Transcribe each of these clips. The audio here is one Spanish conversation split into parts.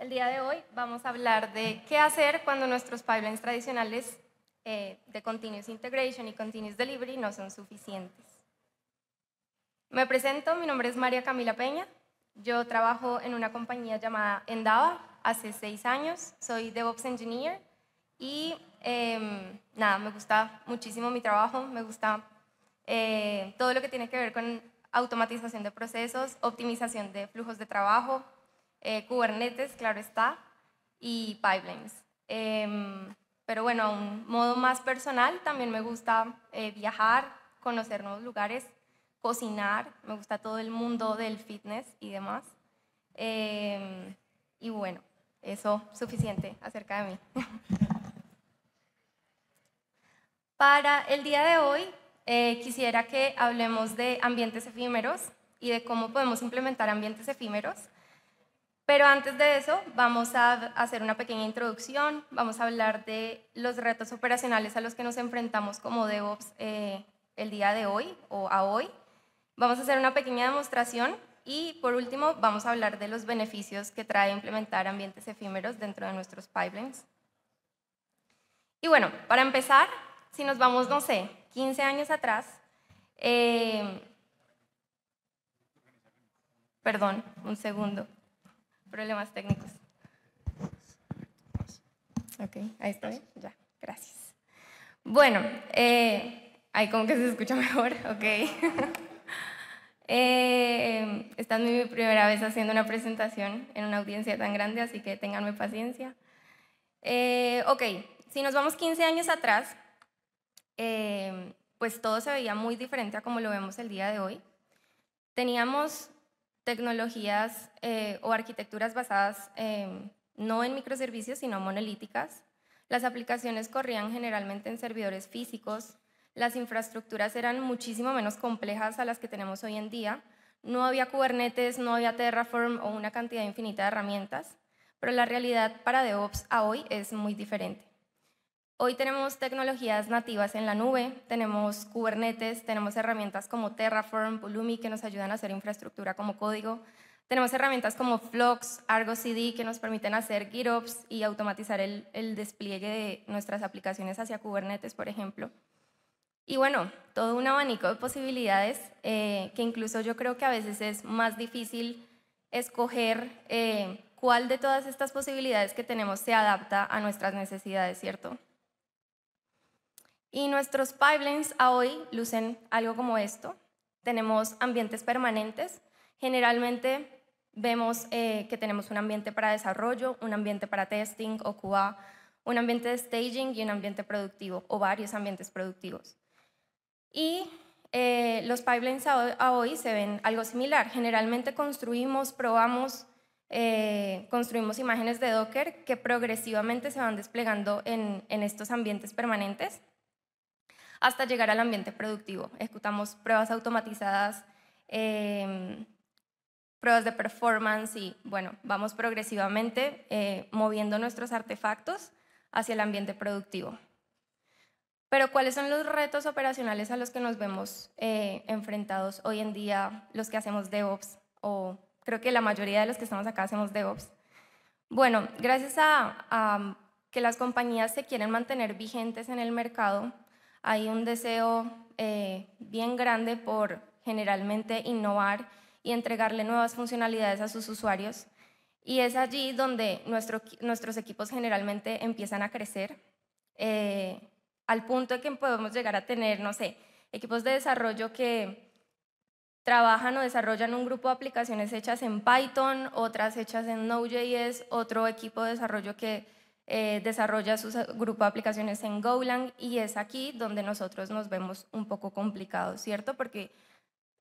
El día de hoy vamos a hablar de qué hacer cuando nuestros pipelines tradicionales eh, de Continuous Integration y Continuous Delivery no son suficientes. Me presento, mi nombre es María Camila Peña. Yo trabajo en una compañía llamada Endava hace seis años. Soy DevOps Engineer y em, nada, me gusta muchísimo mi trabajo, me gusta eh, todo lo que tiene que ver con automatización de procesos, optimización de flujos de trabajo, eh, Kubernetes, claro está, y pipelines. Em, pero bueno, a un modo más personal, también me gusta eh, viajar, conocer nuevos lugares, cocinar, me gusta todo el mundo del fitness y demás. Em, y bueno, eso suficiente acerca de mí. Para el día de hoy eh, quisiera que hablemos de ambientes efímeros y de cómo podemos implementar ambientes efímeros pero antes de eso, vamos a hacer una pequeña introducción, vamos a hablar de los retos operacionales a los que nos enfrentamos como DevOps eh, el día de hoy o a hoy. Vamos a hacer una pequeña demostración y por último vamos a hablar de los beneficios que trae implementar ambientes efímeros dentro de nuestros pipelines. Y bueno, para empezar, si nos vamos, no sé, 15 años atrás, eh, perdón, un segundo problemas técnicos. Ok, ahí está Ya, gracias. Bueno, eh, ahí como que se escucha mejor, ok. Eh, esta es mi primera vez haciendo una presentación en una audiencia tan grande, así que tenganme paciencia. Eh, ok, si nos vamos 15 años atrás, eh, pues todo se veía muy diferente a como lo vemos el día de hoy. Teníamos tecnologías eh, o arquitecturas basadas em, no en microservicios, sino monolíticas. Las aplicaciones corrían generalmente en servidores físicos, las infraestructuras eran muchísimo menos complejas a las que tenemos hoy en día, no había Kubernetes, no había Terraform o una cantidad infinita de herramientas, pero la realidad para DevOps a hoy es muy diferente. Hoy tenemos tecnologías nativas en la nube, tenemos Kubernetes, tenemos herramientas como Terraform, Pulumi que nos ayudan a hacer infraestructura como código, tenemos herramientas como Flux, Argo CD que nos permiten hacer GitOps y automatizar el, despliegue de nuestras aplicaciones hacia Kubernetes, por ejemplo. Y bueno, todo un abanico de posibilidades eh, que incluso yo creo que a veces es más difícil escoger eh, cuál de todas estas posibilidades que tenemos se adapta a nuestras necesidades, ¿cierto? Y nuestros pipelines a hoy lucen algo como esto. Tenemos ambientes permanentes. Generalmente vemos eh, que tenemos un ambiente para desarrollo, un ambiente para testing o QA, un ambiente de staging y un ambiente productivo o varios ambientes productivos. Y eh, los pipelines a hoy, se ven algo similar. Generalmente construimos, probamos, eh, construimos imágenes de Docker que progresivamente se van desplegando en estos ambientes permanentes hasta llegar al ambiente productivo. Ejecutamos pruebas automatizadas, em, pruebas de performance y bueno, vamos progresivamente eh, moviendo nuestros artefactos hacia el ambiente productivo. Pero ¿cuáles son los retos operacionales a los que nos vemos eh, enfrentados hoy en día los que hacemos DevOps? O creo que la mayoría de los que estamos acá hacemos DevOps. Bueno, gracias a, a que las compañías se quieren mantener vigentes en el mercado, hay un deseo eh, bien grande por generalmente innovar y entregarle nuevas funcionalidades a sus usuarios. Y es allí donde nuestros equipos generalmente empiezan a crecer, eh, al punto de que podemos llegar a tener, no sé, equipos de desarrollo que trabajan o desarrollan un grupo de aplicaciones hechas en Python, otras hechas en Node.js, otro equipo de desarrollo que eh, desarrolla su grupo de aplicaciones en Golang y es aquí donde nosotros nos vemos un poco complicados, ¿cierto? Porque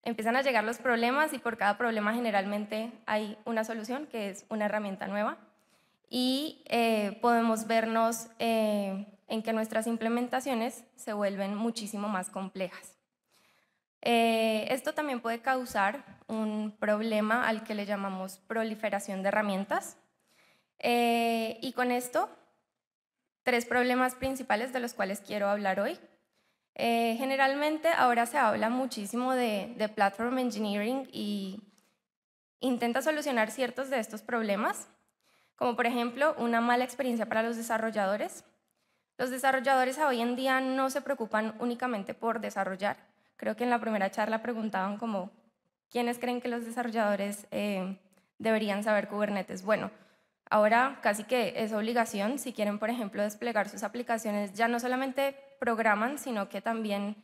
empiezan a llegar los problemas y por cada problema generalmente hay una solución que es una herramienta nueva y eh, podemos vernos eh, en que nuestras implementaciones se vuelven muchísimo más complejas. esto también puede causar un problema al que le llamamos proliferación de herramientas. y con esto tres problemas principales de los cuales quiero hablar hoy. Eh, generalmente ahora se habla muchísimo de, platform engineering y intenta solucionar ciertos de estos problemas, como por ejemplo una mala experiencia para los desarrolladores. Los desarrolladores hoy en día no se preocupan únicamente por desarrollar. Creo que en la primera charla preguntaban como, ¿quiénes creen que los desarrolladores eh, deberían saber Kubernetes? Bueno, Ahora casi que es obligación, si quieren, por ejemplo, desplegar sus aplicaciones, ya no solamente programan, sino que también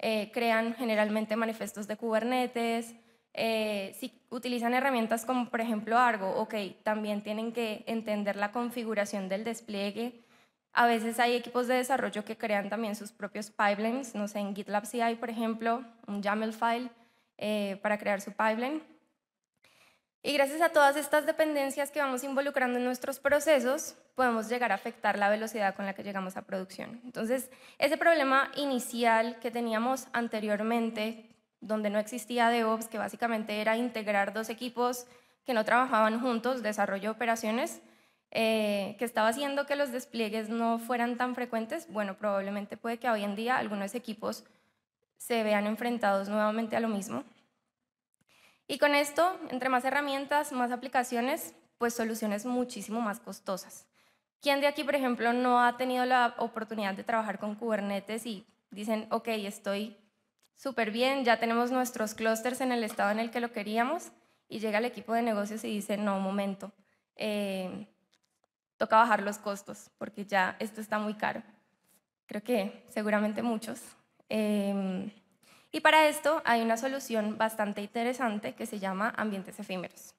eh, crean generalmente manifestos de Kubernetes. Eh, si utilizan herramientas como, por ejemplo, Argo, ok, también tienen que entender la configuración del despliegue. A veces hay equipos de desarrollo que crean también sus propios pipelines, no sé, en GitLab CI, por ejemplo, un YAML file eh, para crear su pipeline. Y gracias a todas estas dependencias que vamos involucrando en nuestros procesos, podemos llegar a afectar la velocidad con la que llegamos a producción. Entonces, ese problema inicial que teníamos anteriormente, donde no existía DevOps, que básicamente era integrar dos equipos que no trabajaban juntos, desarrollo de operaciones, eh, que estaba haciendo que los despliegues no fueran tan frecuentes, bueno, probablemente puede que hoy en día algunos equipos se vean enfrentados nuevamente a lo mismo. Y con esto, entre más herramientas, más aplicaciones, pues soluciones muchísimo más costosas. ¿Quién de aquí, por ejemplo, no ha tenido la oportunidad de trabajar con Kubernetes y dicen, ok, estoy súper bien, ya tenemos nuestros clústeres en el estado en el que lo queríamos? Y llega el equipo de negocios y dice, no, momento, eh, toca bajar los costos porque ya esto está muy caro. Creo que seguramente muchos. Em, y para esto hay una solución bastante interesante que se llama ambientes efímeros.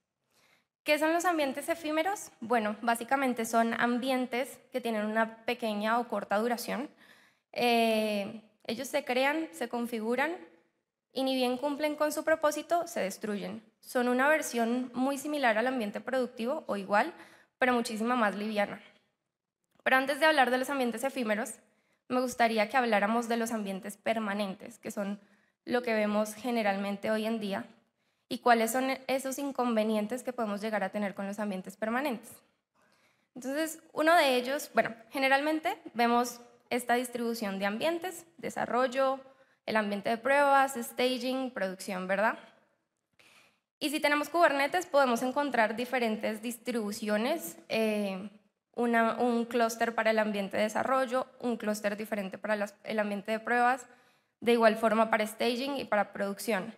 ¿Qué son los ambientes efímeros? Bueno, básicamente son ambientes que tienen una pequeña o corta duración. Eh, ellos se crean, se configuran y ni bien cumplen con su propósito, se destruyen. Son una versión muy similar al ambiente productivo o igual, pero muchísima más liviana. Pero antes de hablar de los ambientes efímeros, me gustaría que habláramos de los ambientes permanentes, que son lo que vemos generalmente hoy en día y cuáles son e-, esos inconvenientes que podemos llegar a tener con los ambientes permanentes. Entonces, uno de ellos, bueno, generalmente vemos esta distribución de ambientes, desarrollo, el ambiente de pruebas, staging, producción, ¿verdad? Y si tenemos Kubernetes, podemos encontrar diferentes distribuciones, eh, un clúster para el ambiente de desarrollo, un clúster diferente para el ambiente de pruebas, de igual forma para staging y para producción.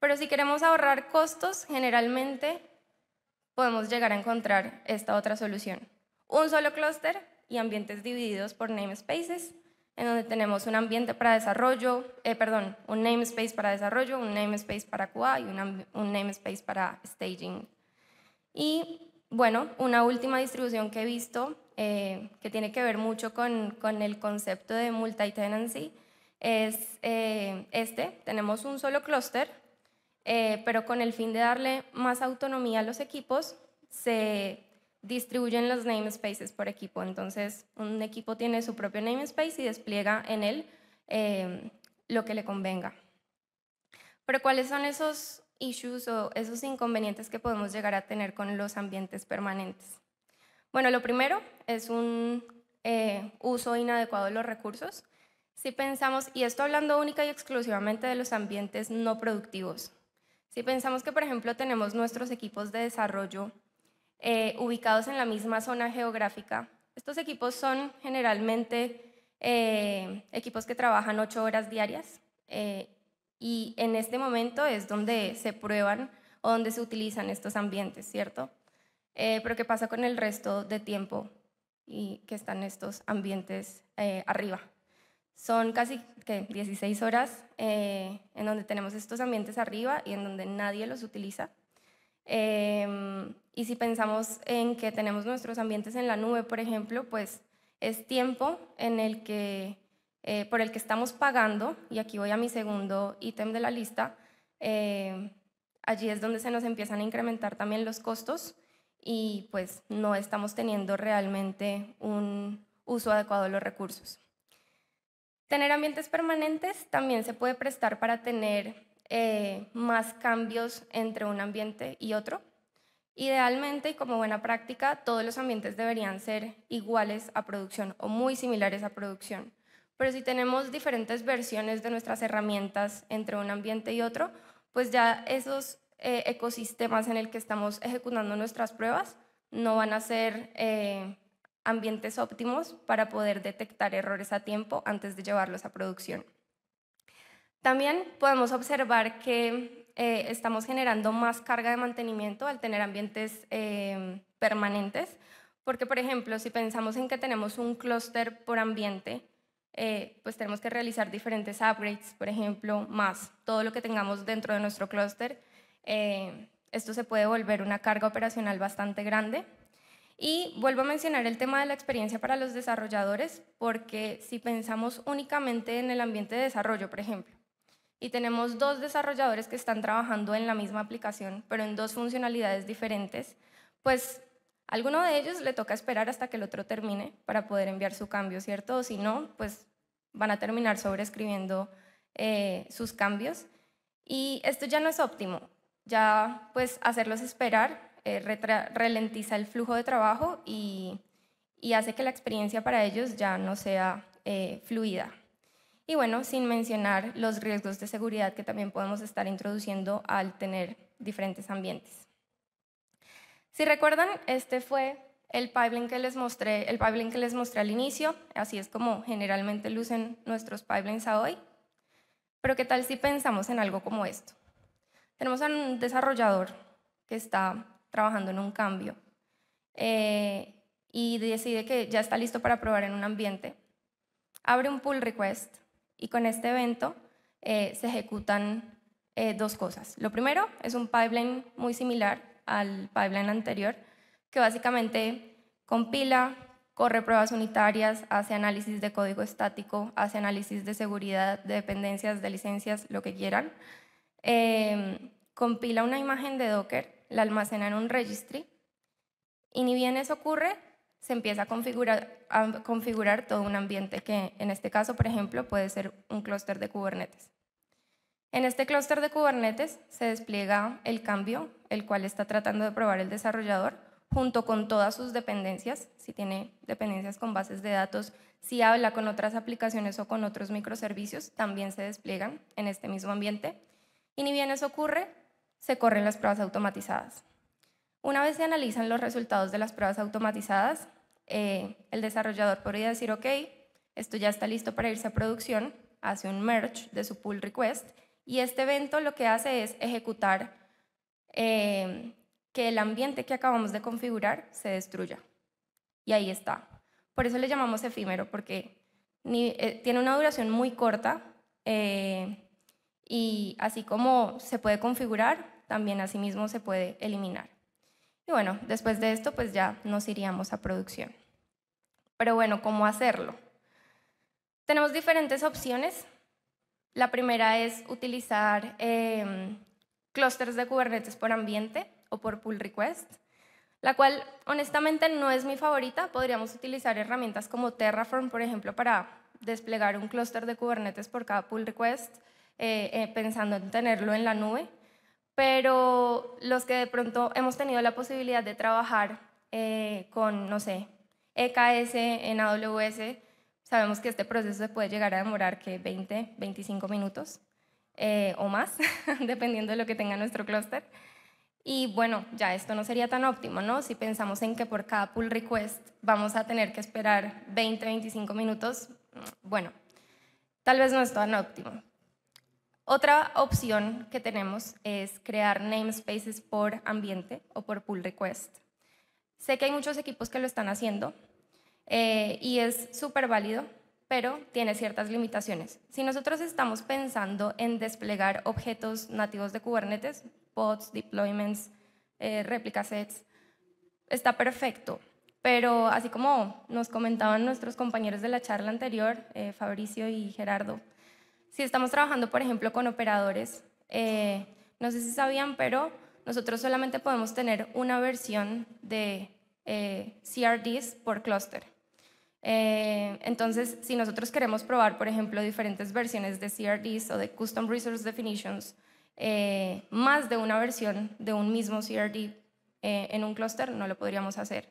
Pero si queremos ahorrar costos, generalmente podemos llegar a encontrar esta otra solución. Un solo clúster y ambientes divididos por namespaces, en donde tenemos un ambiente para desarrollo, eh, perdón, un namespace para desarrollo, un namespace para QA y un, namespace para staging. Y bueno, una última distribución que he visto eh, que tiene que ver mucho con, con el concepto de multi-tenancy es eh, este. Tenemos un solo clúster, eh, pero con el fin de darle más autonomía a los equipos, se distribuyen los namespaces por equipo. Entonces, un equipo tiene su propio namespace y despliega en él eh, lo que le convenga. Pero ¿cuáles son esos issues o esos inconvenientes que podemos llegar a tener con los ambientes permanentes? Bueno, lo primero es un uso inadecuado de los recursos. Si pensamos, y esto hablando única y exclusivamente de los ambientes no productivos, si pensamos que, por ejemplo, tenemos nuestros equipos de desarrollo eh, ubicados en la misma zona geográfica, estos equipos son generalmente eh, equipos que trabajan ocho horas diarias eh, y en este momento es donde se prueban o donde se utilizan estos ambientes, ¿cierto? pero ¿qué pasa con el resto de tiempo y que están estos ambientes arriba? Son casi 16 horas eh, en donde tenemos estos ambientes arriba y en donde nadie los utiliza. Em, y si pensamos en que tenemos nuestros ambientes en la nube, por ejemplo, pues es tiempo en el que, eh, por el que estamos pagando, y aquí voy a mi segundo ítem de la lista, em, allí es donde se nos empiezan a incrementar también los costos y pues no estamos teniendo realmente un uso adecuado de los recursos. Tener ambientes permanentes también se puede prestar para tener eh, más cambios entre un ambiente y otro. Idealmente y como buena práctica, todos los ambientes deberían ser iguales a producción o muy similares a producción. Pero si tenemos diferentes versiones de nuestras herramientas entre un ambiente y otro, pues ya esos eh, ecosistemas en el que estamos ejecutando nuestras pruebas no van a ser eh, ambientes óptimos para poder detectar errores a tiempo antes de llevarlos a producción. También podemos observar que eh, estamos generando más carga de mantenimiento al tener ambientes em, permanentes, porque por ejemplo, si pensamos en que tenemos un clúster por ambiente, eh, pues tenemos que realizar diferentes upgrades, por ejemplo, más todo lo que tengamos dentro de nuestro clúster. Eh, esto se puede volver una carga operacional bastante grande y vuelvo a mencionar el tema de la experiencia para los desarrolladores, porque si pensamos únicamente en el ambiente de desarrollo, por ejemplo, y tenemos dos desarrolladores que están trabajando en la misma aplicación, pero en dos funcionalidades diferentes, pues a alguno de ellos le toca esperar hasta que el otro termine para poder enviar su cambio, ¿cierto? O si no, pues van a terminar sobreescribiendo eh, sus cambios. Y esto ya no es óptimo, ya pues hacerlos esperar eh, ralentiza el flujo de trabajo y, hace que la experiencia para ellos ya no sea eh, fluida. Y bueno, sin mencionar los riesgos de seguridad que también podemos estar introduciendo al tener diferentes ambientes. Si recuerdan, este fue el pipeline que les mostré, el pipeline que les mostré al inicio, así es como generalmente lucen nuestros pipelines a hoy. Pero ¿qué tal si pensamos en algo como esto? Tenemos a un desarrollador que está trabajando en un cambio. Eh, y decide que ya está listo para probar en un ambiente. Abre un pull request y con este evento eh, se ejecutan eh, dos cosas. Lo primero es un pipeline muy similar al pipeline anterior, que básicamente compila, corre pruebas unitarias, hace análisis de código estático, hace análisis de seguridad, de dependencias, de licencias, lo que quieran. compila una imagen de Docker la almacena en un registry. Y ni bien eso ocurre, se empieza a configurar, configurar todo un ambiente que en este caso, por ejemplo, puede ser un clúster de Kubernetes. En este clúster de Kubernetes se despliega el cambio, el cual está tratando de probar el desarrollador, junto con todas sus dependencias, si tiene dependencias con bases de datos, si habla con otras aplicaciones o con otros microservicios, también se despliegan en este mismo ambiente. Y ni bien eso ocurre, se corren las pruebas automatizadas. Una vez se analizan los resultados de las pruebas automatizadas, eh, el desarrollador podría decir, ok, esto ya está listo para irse a producción, hace un merge de su pull request y este evento lo que hace es ejecutar eh, que el ambiente que acabamos de configurar se destruya. Y ahí está. Por eso le llamamos efímero, porque eh, tiene una duración muy corta y así como se puede configurar, también asimismo se puede eliminar. Y bueno, después de esto pues ya nos iríamos a producción. Pero bueno, ¿cómo hacerlo? Tenemos diferentes opciones. La primera es utilizar em, clústeres clusters de Kubernetes por ambiente o por pull request, la cual honestamente no es mi favorita. Podríamos utilizar herramientas como Terraform, por ejemplo, para desplegar un clúster de Kubernetes por cada pull request, eh, eh, pensando en tenerlo en la nube pero los que de pronto hemos tenido la posibilidad de trabajar eh, con, no sé, EKS en AWS, sabemos que este proceso se puede llegar a demorar que 20, 25 minutos eh, o más, dependiendo de lo que tenga nuestro clúster. Y bueno, ya esto no sería tan óptimo, ¿no? Si pensamos en que por cada pull request vamos a tener que esperar 20, 25 minutos, mm, bueno, tal vez no es tan óptimo. Otra opción que tenemos es crear namespaces por ambiente o por pull request. Sé que hay muchos equipos que lo están haciendo eh, y es súper válido, pero tiene ciertas limitaciones. Si nosotros estamos pensando en desplegar objetos nativos de Kubernetes, pods, deployments, eh, está perfecto. Pero así como nos comentaban nuestros compañeros de la charla anterior, eh, Fabricio y Gerardo, si estamos trabajando, por ejemplo, con operadores, eh, no sé si sabían, pero nosotros solamente podemos tener una versión de eh, CRDs por clúster. Eh, entonces, si nosotros queremos probar, por ejemplo, diferentes versiones de CRDs o de Custom Resource Definitions, más de una versión de un mismo CRD en un clúster, no lo podríamos hacer.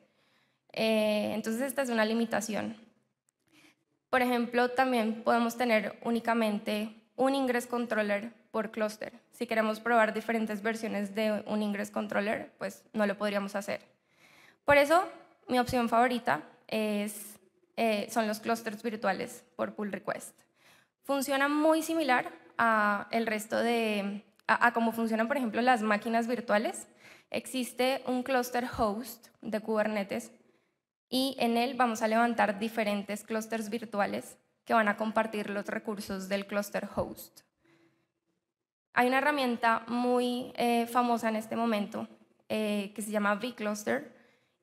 entonces, esta es una limitación. Por ejemplo, también podemos tener únicamente un ingress controller por clúster. Si queremos probar diferentes versiones de un ingress controller, pues no lo podríamos hacer. Por eso, mi opción favorita es, eh, son los clusters virtuales por pull request. Funciona muy similar a el resto de, a cómo funcionan, por ejemplo, las máquinas virtuales. Existe un cluster host de Kubernetes y en él vamos a levantar diferentes clústeres virtuales que van a compartir los recursos del cluster host. Hay una herramienta muy eh, famosa en este momento eh, que se llama vCluster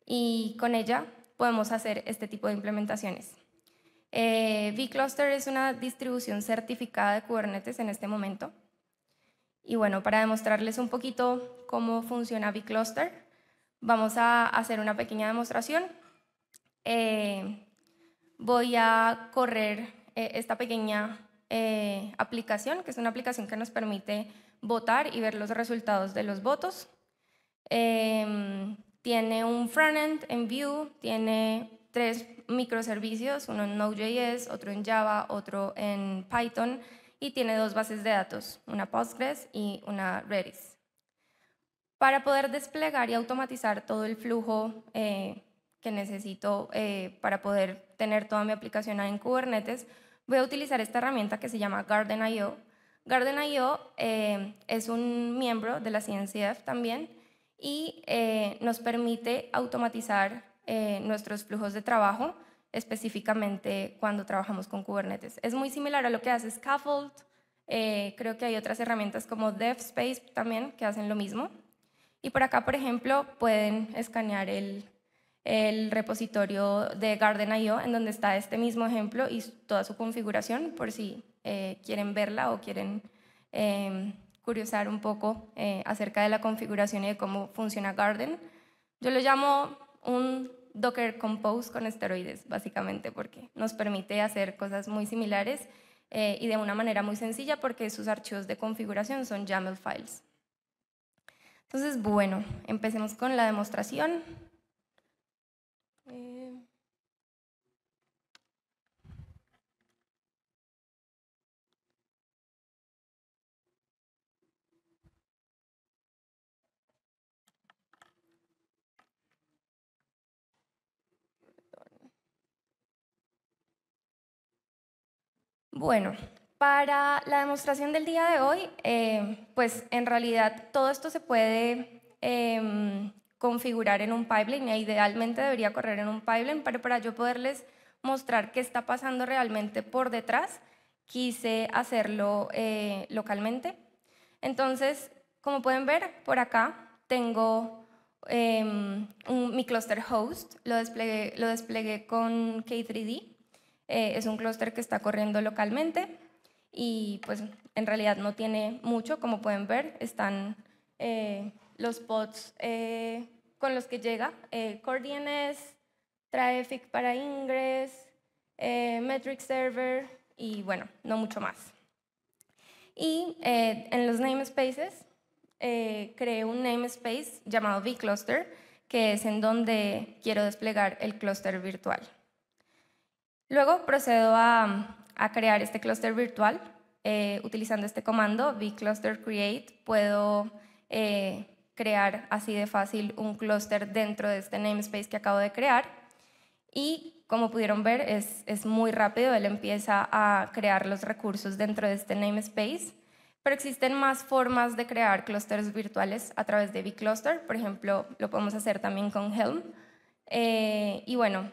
y con ella podemos hacer este tipo de implementaciones. Eh, vCluster es una distribución certificada de Kubernetes en este momento. Y bueno, para demostrarles un poquito cómo funciona vCluster, vamos a hacer una pequeña demostración eh, voy a correr eh, esta pequeña eh, aplicación, que es una aplicación que nos permite votar y ver los resultados de los votos. Em, tiene un frontend en Vue, tiene tres microservicios, uno en Node.js, otro en Java, otro en Python, y tiene dos bases de datos, una Postgres y una Redis. Para poder desplegar y automatizar todo el flujo que necesito eh, para poder tener toda mi aplicación en Kubernetes, voy a utilizar esta herramienta que se llama Garden.io. Garden.io eh, es un miembro de la CNCF también y eh, nos permite automatizar nuestros flujos de trabajo, específicamente cuando trabajamos con Kubernetes. Es muy similar a lo que hace Scaffold. creo que hay otras herramientas como DevSpace también que hacen lo mismo. Y por acá, por ejemplo, pueden escanear el, el repositorio de Garden.io, en donde está este mismo ejemplo y toda su configuración, por si eh, quieren verla o quieren em, curiosar un poco eh, acerca de la configuración y de cómo funciona Garden. Yo lo llamo un Docker Compose con esteroides, básicamente, porque nos permite hacer cosas muy similares eh, y de una manera muy sencilla, porque sus archivos de configuración son YAML files. Entonces, bueno, empecemos con la demostración. Eh, bueno, para la demostración del día de hoy, eh, pues en realidad todo esto se puede eh, configurar en un pipeline e idealmente debería correr en un pipeline, pero para yo poderles mostrar qué está pasando realmente por detrás, quise hacerlo eh, localmente. Entonces, como pueden ver, por acá tengo em, mi cluster host, lo desplegué, lo desplegué con K3D, eh, es un cluster que está corriendo localmente y pues en realidad no tiene mucho, como pueden ver, están... Eh, los pods eh, con los que llega. Eh, Traffic para Ingress, eh, Metric Server y bueno, no mucho más. Y eh, en los namespaces creé un namespace llamado vCluster, que es en donde quiero desplegar el clúster virtual. Luego procedo a, crear este clúster virtual. utilizando este comando vCluster create puedo crear así de fácil un clúster dentro de este namespace que acabo de crear. Y como pudieron ver, es, es muy rápido, él empieza a crear los recursos dentro de este namespace. Pero existen más formas de crear clústeres virtuales a través de vCluster. Por ejemplo, lo podemos hacer también con Helm. Eh, y bueno,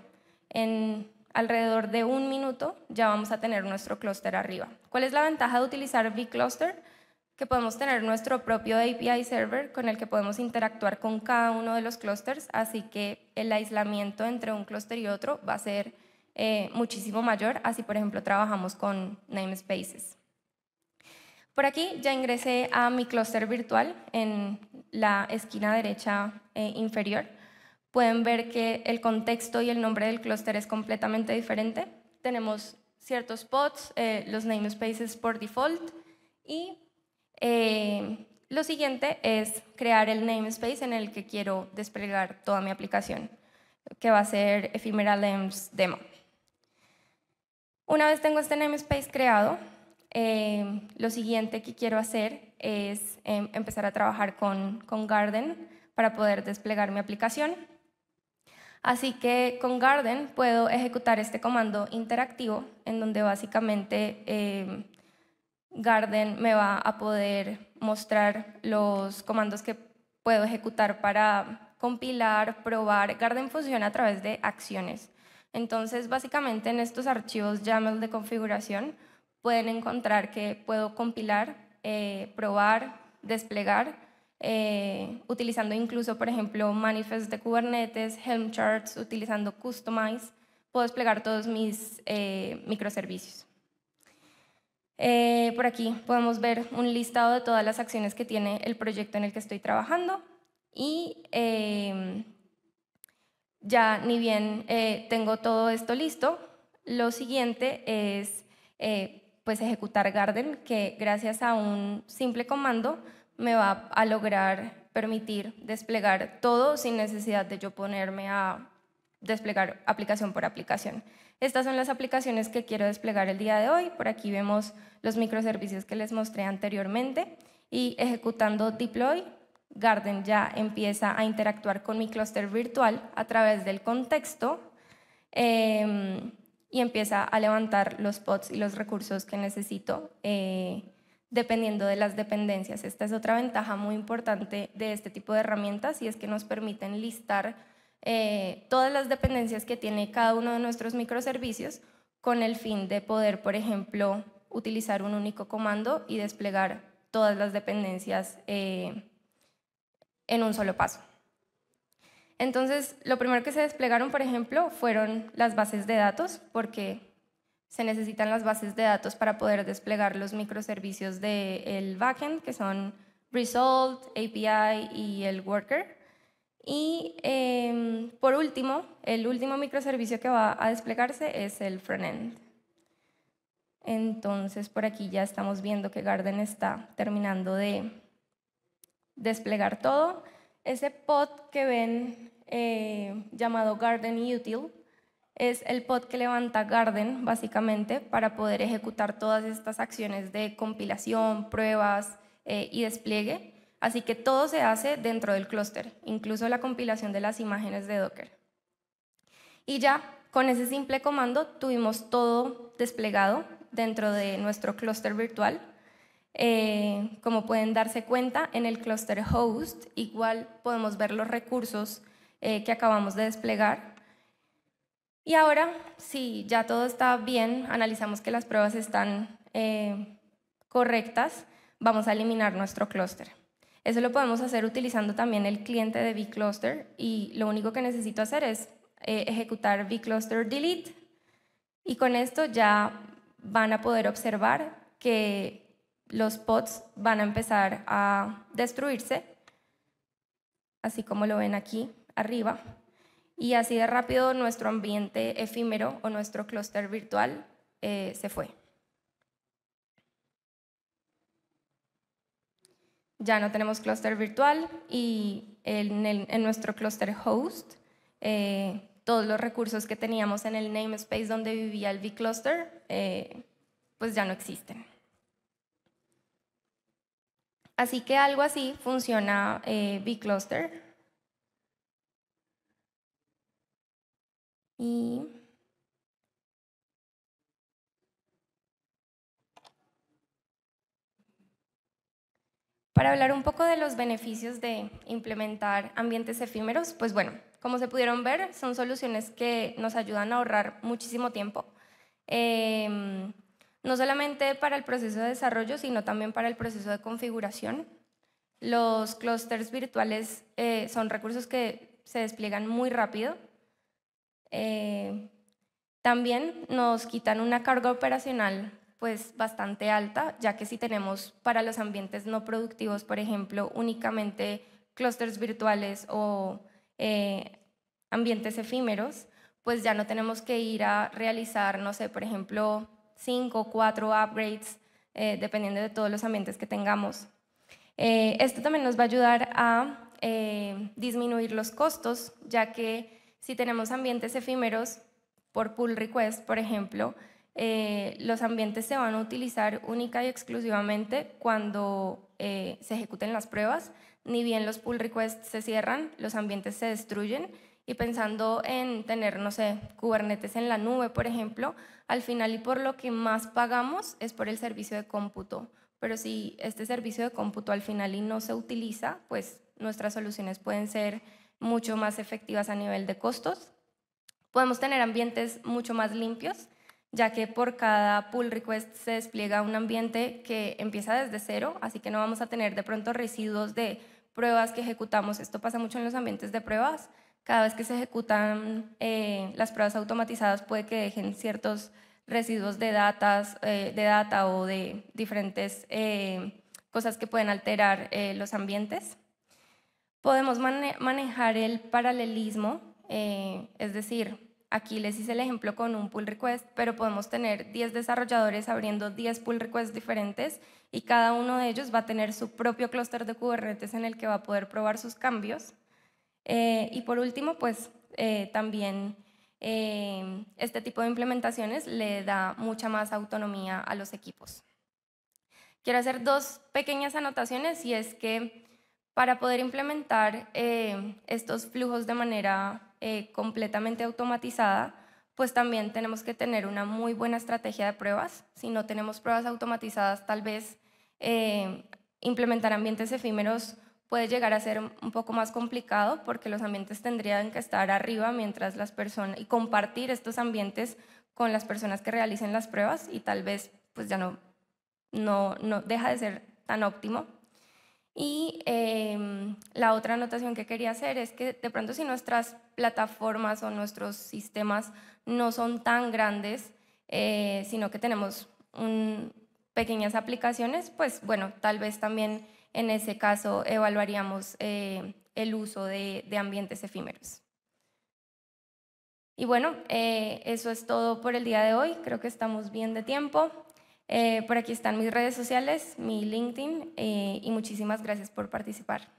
en alrededor de un minuto ya vamos a tener nuestro clúster arriba. ¿Cuál es la ventaja de utilizar vCluster? que podemos tener nuestro propio API server con el que podemos interactuar con cada uno de los clusters, así que el aislamiento entre un cluster y otro va a ser eh, muchísimo mayor, así por ejemplo trabajamos con namespaces. Por aquí ya ingresé a mi clúster virtual en la esquina derecha eh, inferior. Pueden ver que el contexto y el nombre del clúster es completamente diferente. Tenemos ciertos pods, eh, los namespaces por default y eh, lo siguiente es crear el namespace en el que quiero desplegar toda mi aplicación, que va a ser Ephemeral Demo. Una vez tengo este namespace creado, eh, lo siguiente que quiero hacer es em, empezar a trabajar con, Garden para poder desplegar mi aplicación. Así que con Garden puedo ejecutar este comando interactivo en donde básicamente em, Garden me va a poder mostrar los comandos que puedo ejecutar para compilar, probar. Garden funciona a través de acciones. Entonces, básicamente en estos archivos YAML de configuración pueden encontrar que puedo compilar, eh, probar, desplegar, eh, utilizando incluso, por ejemplo, manifest de Kubernetes, Helm charts, utilizando Customize, puedo desplegar todos mis eh, microservicios. Eh, por aquí podemos ver un listado de todas las acciones que tiene el proyecto en el que estoy trabajando y em, ya ni bien eh, tengo todo esto listo, lo siguiente es eh, pues ejecutar Garden, que gracias a un simple comando me va a lograr permitir desplegar todo sin necesidad de yo ponerme a desplegar aplicación por aplicación. Estas son las aplicaciones que quiero desplegar el día de hoy. Por aquí vemos los microservicios que les mostré anteriormente y ejecutando deploy, Garden ya empieza a interactuar con mi clúster virtual a través del contexto em, y empieza a levantar los pods y los recursos que necesito eh, dependiendo de las dependencias. Esta es otra ventaja muy importante de este tipo de herramientas y es que nos permiten listar eh, todas las dependencias que tiene cada uno de nuestros microservicios con el fin de poder, por ejemplo, utilizar un único comando y desplegar todas las dependencias eh, en un solo paso. Entonces, lo primero que se desplegaron, por ejemplo, fueron las bases de datos, porque se necesitan las bases de datos para poder desplegar los microservicios del backend, que son Result, API y el Worker. Y em, por último, el último microservicio que va a desplegarse es el frontend. Entonces por aquí ya estamos viendo que Garden está terminando de desplegar todo. Ese pod que ven eh, llamado Garden Util es el pod que levanta Garden básicamente para poder ejecutar todas estas acciones de compilación, pruebas eh, y despliegue. Así que todo se hace dentro del clúster, incluso la compilación de las imágenes de Docker. Y ya con ese simple comando tuvimos todo desplegado dentro de nuestro clúster virtual. Eh, como pueden darse cuenta, en el clúster host igual podemos ver los recursos eh, que acabamos de desplegar. Y ahora, si ya todo está bien, analizamos que las pruebas están eh, correctas, vamos a eliminar nuestro clúster. Eso lo podemos hacer utilizando también el cliente de vCluster y lo único que necesito hacer es eh, ejecutar vCluster delete y con esto ya van a poder observar que los pods van a empezar a destruirse, así como lo ven aquí arriba. Y así de rápido nuestro ambiente efímero o nuestro clúster virtual eh, se fue. ya no tenemos cluster virtual y en, nuestro cluster host eh, todos los recursos que teníamos en el namespace donde vivía el vCluster eh, pues ya no existen. Así que algo así funciona vCluster. Eh, y Para hablar un poco de los beneficios de implementar ambientes efímeros, pues bueno, como se pudieron ver, son soluciones que nos ayudan a ahorrar muchísimo tiempo, em, no solamente para el proceso de desarrollo, sino también para el proceso de configuración. Los clusters virtuales eh, son recursos que se despliegan muy rápido. Eh, también nos quitan una carga operacional pues bastante alta, ya que si tenemos para los ambientes no productivos, por ejemplo, únicamente clusters virtuales o eh, ambientes efímeros, pues ya no tenemos que ir a realizar, no sé, por ejemplo, cinco o cuatro upgrades, eh, dependiendo de todos los ambientes que tengamos. Eh, esto también nos va a ayudar a disminuir los costos, ya que si tenemos ambientes efímeros por pull request, por ejemplo, eh, los ambientes se van a utilizar única y exclusivamente cuando eh, se ejecuten las pruebas, ni bien los pull requests se cierran, los ambientes se destruyen y pensando en tener, no sé, Kubernetes en la nube, por ejemplo, al final y por lo que más pagamos es por el servicio de cómputo. Pero si este servicio de cómputo al final y no se utiliza, pues nuestras soluciones pueden ser mucho más efectivas a nivel de costos. Podemos tener ambientes mucho más limpios ya que por cada pull request se despliega un ambiente que empieza desde cero, así que no vamos a tener de pronto residuos de pruebas que ejecutamos. Esto pasa mucho en los ambientes de pruebas. Cada vez que se ejecutan eh, las pruebas automatizadas puede que dejen ciertos residuos de, datas, eh, de data o de diferentes eh, cosas que pueden alterar los ambientes. Podemos manejar el paralelismo, es decir, Aquí les hice el ejemplo con un pull request, pero podemos tener 10 desarrolladores abriendo 10 pull requests diferentes y cada uno de ellos va a tener su propio clúster de Kubernetes en el que va a poder probar sus cambios. Eh, y por último, pues eh, también eh, este tipo de implementaciones le da mucha más autonomía a los equipos. Quiero hacer dos pequeñas anotaciones y es que para poder implementar estos flujos de manera eh, completamente automatizada, pues también tenemos que tener una muy buena estrategia de pruebas. Si no tenemos pruebas automatizadas, tal vez eh, implementar ambientes efímeros puede llegar a ser un poco más complicado porque los ambientes tendrían que estar arriba mientras las personas y compartir estos ambientes con las personas que realicen las pruebas y tal vez pues ya no, no deja de ser tan óptimo. Y em, la otra anotación que quería hacer es que de pronto si nuestras plataformas o nuestros sistemas no son tan grandes, eh, sino que tenemos pequeñas aplicaciones, pues bueno, tal vez también en ese caso evaluaríamos eh, el uso de, ambientes efímeros. Y bueno, eh, eso es todo por el día de hoy. Creo que estamos bien de tiempo. Eh, por aquí están mis redes sociales, mi LinkedIn eh, y muchísimas gracias por participar.